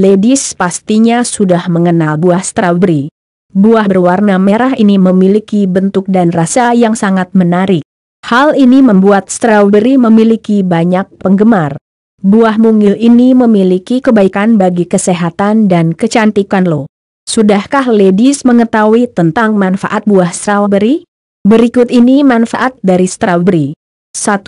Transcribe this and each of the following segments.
ladies pastinya sudah mengenal buah strawberry. Buah berwarna merah ini memiliki bentuk dan rasa yang sangat menarik. Hal ini membuat strawberry memiliki banyak penggemar. Buah mungil ini memiliki kebaikan bagi kesehatan dan kecantikan lo. Sudahkah ladies mengetahui tentang manfaat buah strawberry? Berikut ini manfaat dari strawberry. 1.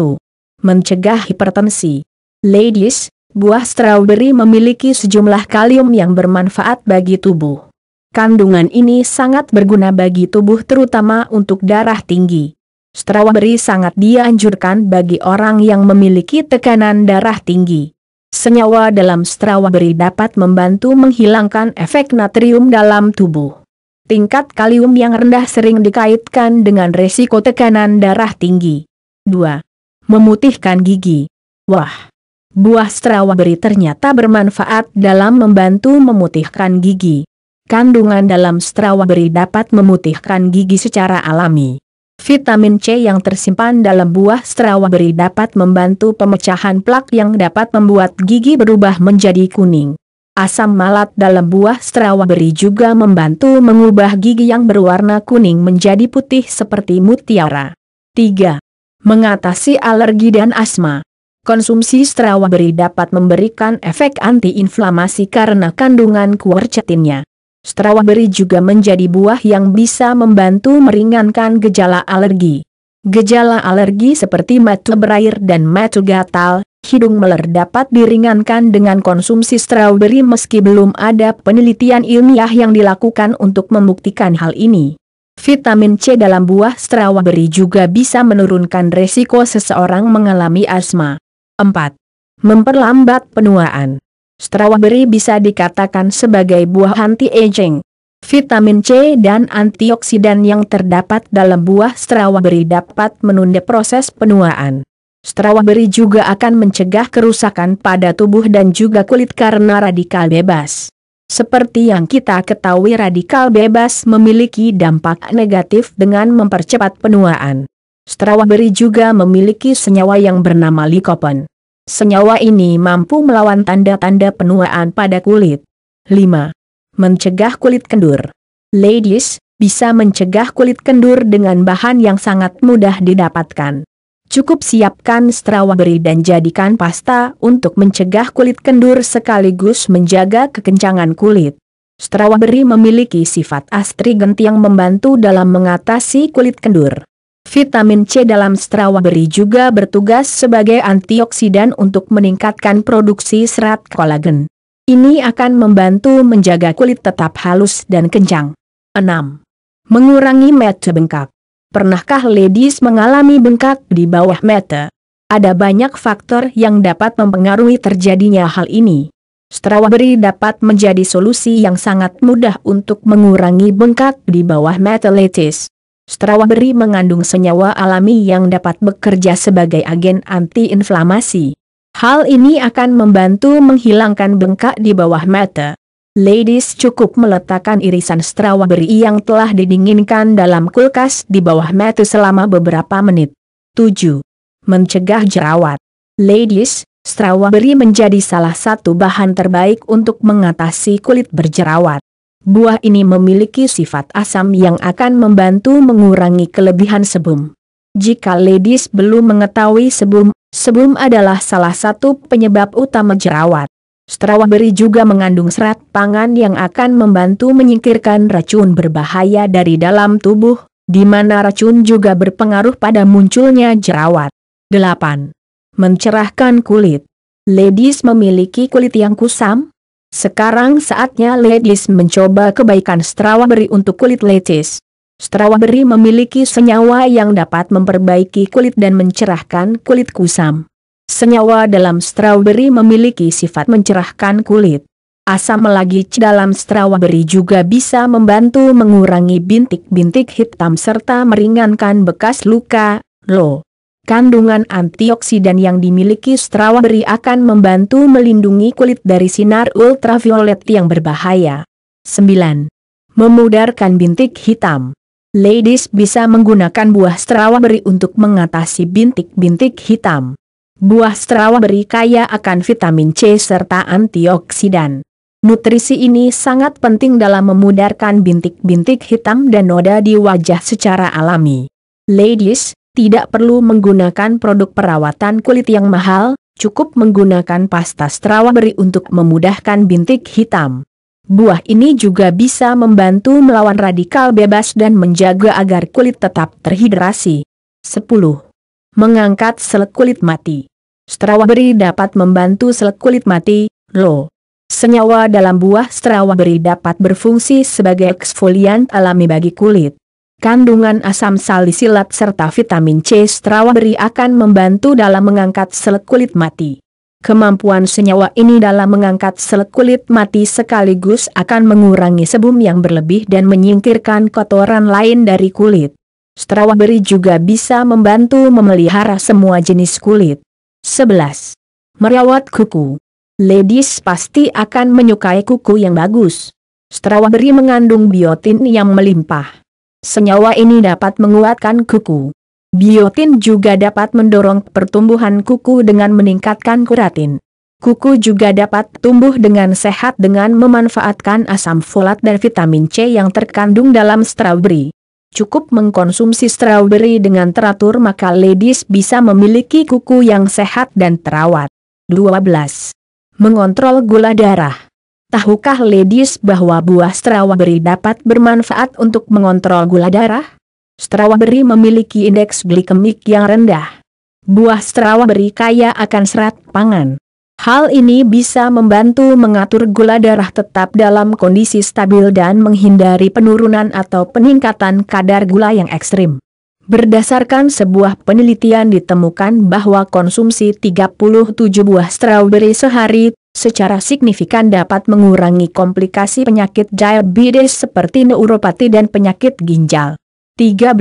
Mencegah hipertensi. Ladies, buah strawberry memiliki sejumlah kalium yang bermanfaat bagi tubuh. Kandungan ini sangat berguna bagi tubuh terutama untuk darah tinggi. Strawberry sangat dianjurkan bagi orang yang memiliki tekanan darah tinggi. Senyawa dalam strawberry dapat membantu menghilangkan efek natrium dalam tubuh. Tingkat kalium yang rendah sering dikaitkan dengan resiko tekanan darah tinggi. 2. Memutihkan gigi. Wah, Buah strawberry ternyata bermanfaat dalam membantu memutihkan gigi. Kandungan dalam strawberry dapat memutihkan gigi secara alami. Vitamin C yang tersimpan dalam buah strawberry dapat membantu pemecahan plak yang dapat membuat gigi berubah menjadi kuning. Asam malat dalam buah strawberry juga membantu mengubah gigi yang berwarna kuning menjadi putih seperti mutiara. 3. Mengatasi alergi dan asma Konsumsi strawberry dapat memberikan efek antiinflamasi karena kandungan quercetinnya. Strawberry juga menjadi buah yang bisa membantu meringankan gejala alergi. Gejala alergi seperti mata berair dan mata gatal, hidung meler dapat diringankan dengan konsumsi strawberry meski belum ada penelitian ilmiah yang dilakukan untuk membuktikan hal ini. Vitamin C dalam buah strawberry juga bisa menurunkan resiko seseorang mengalami asma. 4. Memperlambat penuaan. Strawberry bisa dikatakan sebagai buah anti-aging. Vitamin C dan antioksidan yang terdapat dalam buah strawberry dapat menunda proses penuaan. Strawberry juga akan mencegah kerusakan pada tubuh dan juga kulit karena radikal bebas. Seperti yang kita ketahui radikal bebas memiliki dampak negatif dengan mempercepat penuaan. Strawberry juga memiliki senyawa yang bernama likopen. Senyawa ini mampu melawan tanda-tanda penuaan pada kulit. 5. Mencegah kulit kendur. Ladies, bisa mencegah kulit kendur dengan bahan yang sangat mudah didapatkan. Cukup siapkan strawberry dan jadikan pasta untuk mencegah kulit kendur sekaligus menjaga kekencangan kulit. Strawberry memiliki sifat astringent yang membantu dalam mengatasi kulit kendur. Vitamin C dalam strawberry juga bertugas sebagai antioksidan untuk meningkatkan produksi serat kolagen. Ini akan membantu menjaga kulit tetap halus dan kencang. 6. Mengurangi mata bengkak. Pernahkah ladies mengalami bengkak di bawah mata? Ada banyak faktor yang dapat mempengaruhi terjadinya hal ini. Strawberry dapat menjadi solusi yang sangat mudah untuk mengurangi bengkak di bawah mata ladies. Strawberry mengandung senyawa alami yang dapat bekerja sebagai agen antiinflamasi. Hal ini akan membantu menghilangkan bengkak di bawah mata. Ladies cukup meletakkan irisan strawberry yang telah didinginkan dalam kulkas di bawah mata selama beberapa menit. 7. Mencegah jerawat. Ladies, strawberry menjadi salah satu bahan terbaik untuk mengatasi kulit berjerawat buah ini memiliki sifat asam yang akan membantu mengurangi kelebihan sebum. Jika ladies belum mengetahui sebum, sebum adalah salah satu penyebab utama jerawat. Strawberry juga mengandung serat pangan yang akan membantu menyingkirkan racun berbahaya dari dalam tubuh, di mana racun juga berpengaruh pada munculnya jerawat. 8. Mencerahkan kulit Ladies memiliki kulit yang kusam, sekarang saatnya Ladies mencoba kebaikan strawberry untuk kulit Ladies. Strawberry memiliki senyawa yang dapat memperbaiki kulit dan mencerahkan kulit kusam. Senyawa dalam strawberry memiliki sifat mencerahkan kulit. Asam lagi dalam strawberry juga bisa membantu mengurangi bintik-bintik hitam serta meringankan bekas luka, loh. Kandungan antioksidan yang dimiliki strawberry akan membantu melindungi kulit dari sinar ultraviolet yang berbahaya. 9. Memudarkan bintik hitam. Ladies bisa menggunakan buah strawberry untuk mengatasi bintik-bintik hitam. Buah strawberry kaya akan vitamin C serta antioksidan. Nutrisi ini sangat penting dalam memudarkan bintik-bintik hitam dan noda di wajah secara alami. Ladies, tidak perlu menggunakan produk perawatan kulit yang mahal, cukup menggunakan pasta strawberry untuk memudahkan bintik hitam. Buah ini juga bisa membantu melawan radikal bebas dan menjaga agar kulit tetap terhidrasi. 10. Mengangkat sel kulit mati Strawberry dapat membantu sel kulit mati, Lo. Senyawa dalam buah strawberry dapat berfungsi sebagai eksfoliant alami bagi kulit. Kandungan asam salisilat serta vitamin C strawberry akan membantu dalam mengangkat sel kulit mati. Kemampuan senyawa ini dalam mengangkat sel kulit mati sekaligus akan mengurangi sebum yang berlebih dan menyingkirkan kotoran lain dari kulit. Strawberry juga bisa membantu memelihara semua jenis kulit. 11. Merawat kuku. Ladies pasti akan menyukai kuku yang bagus. Strawberry mengandung biotin yang melimpah. Senyawa ini dapat menguatkan kuku. Biotin juga dapat mendorong pertumbuhan kuku dengan meningkatkan kuratin. Kuku juga dapat tumbuh dengan sehat dengan memanfaatkan asam folat dan vitamin C yang terkandung dalam strawberry. Cukup mengkonsumsi strawberry dengan teratur maka ladies bisa memiliki kuku yang sehat dan terawat. 12. Mengontrol gula darah Tahukah ladies bahwa buah strawberry dapat bermanfaat untuk mengontrol gula darah? Strawberry memiliki indeks glikemik yang rendah. Buah strawberry kaya akan serat pangan. Hal ini bisa membantu mengatur gula darah tetap dalam kondisi stabil dan menghindari penurunan atau peningkatan kadar gula yang ekstrim. Berdasarkan sebuah penelitian ditemukan bahwa konsumsi 37 buah strawberry sehari secara signifikan dapat mengurangi komplikasi penyakit diabetes seperti neuropati dan penyakit ginjal. 13.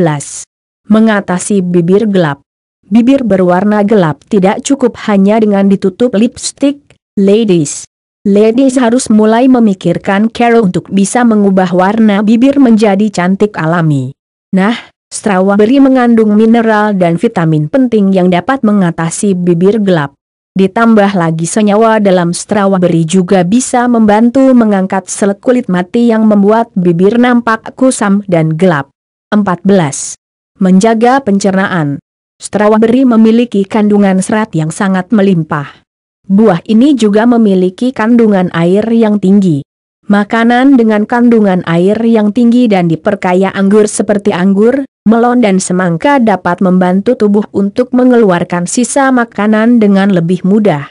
Mengatasi bibir gelap. Bibir berwarna gelap tidak cukup hanya dengan ditutup lipstick, ladies. Ladies harus mulai memikirkan cara untuk bisa mengubah warna bibir menjadi cantik alami. Nah, strawberry mengandung mineral dan vitamin penting yang dapat mengatasi bibir gelap. Ditambah lagi senyawa dalam strawberry juga bisa membantu mengangkat sel kulit mati yang membuat bibir nampak kusam dan gelap. 14. Menjaga pencernaan. Strawberry memiliki kandungan serat yang sangat melimpah. Buah ini juga memiliki kandungan air yang tinggi. Makanan dengan kandungan air yang tinggi dan diperkaya anggur seperti anggur, melon dan semangka dapat membantu tubuh untuk mengeluarkan sisa makanan dengan lebih mudah.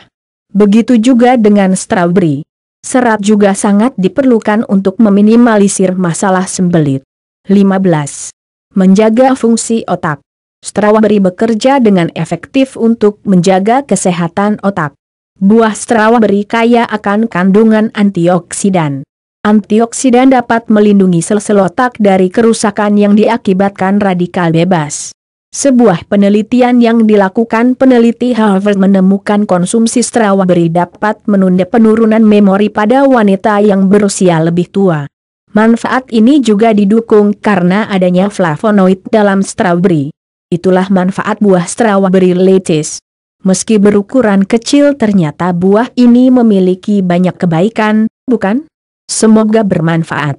Begitu juga dengan strawberry. Serat juga sangat diperlukan untuk meminimalisir masalah sembelit. 15. Menjaga fungsi otak. Strawberry bekerja dengan efektif untuk menjaga kesehatan otak. Buah strawberry kaya akan kandungan antioksidan antioksidan dapat melindungi sel-sel otak dari kerusakan yang diakibatkan radikal bebas. Sebuah penelitian yang dilakukan peneliti Harvard menemukan konsumsi strawberry dapat menunda penurunan memori pada wanita yang berusia lebih tua. Manfaat ini juga didukung karena adanya flavonoid dalam strawberry. Itulah manfaat buah strawberry lettuce. Meski berukuran kecil ternyata buah ini memiliki banyak kebaikan, bukan? Semoga bermanfaat.